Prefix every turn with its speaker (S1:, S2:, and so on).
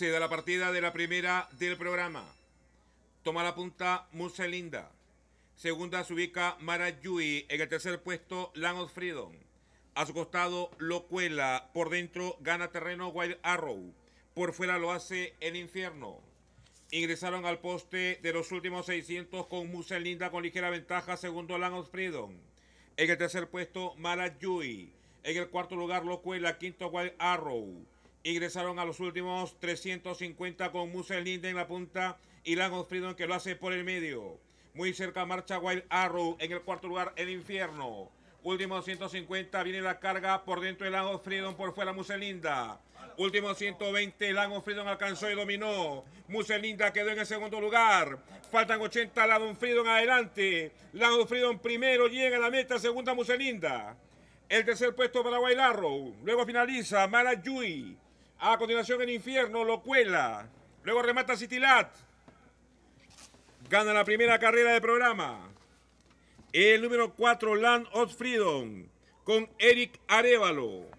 S1: Se da la partida de la primera del programa. Toma la punta Linda Segunda se ubica Mara Yui. En el tercer puesto, Land of Freedom. A su costado, Locuela. Por dentro, gana terreno Wild Arrow. Por fuera lo hace El Infierno. Ingresaron al poste de los últimos 600 con Linda con ligera ventaja. Segundo, Land of Freedom. En el tercer puesto, Mara Yui. En el cuarto lugar, Locuela. Quinto, Wild Arrow. Ingresaron a los últimos 350 con Muselinda en la punta y of Freedom que lo hace por el medio. Muy cerca marcha Wild Arrow en el cuarto lugar, el infierno. Último 150 viene la carga por dentro de of Freedom, por fuera Muselinda. Último 120, of Freedom alcanzó y dominó. Muselinda quedó en el segundo lugar. Faltan 80, of Freedom adelante. of Freedom primero llega a la meta, segunda Muselinda. El tercer puesto para Wild Arrow. Luego finaliza Mara Yui. A continuación el infierno lo cuela. Luego remata Citilat. Gana la primera carrera de programa. El número 4, Land of Freedom, con Eric Arevalo.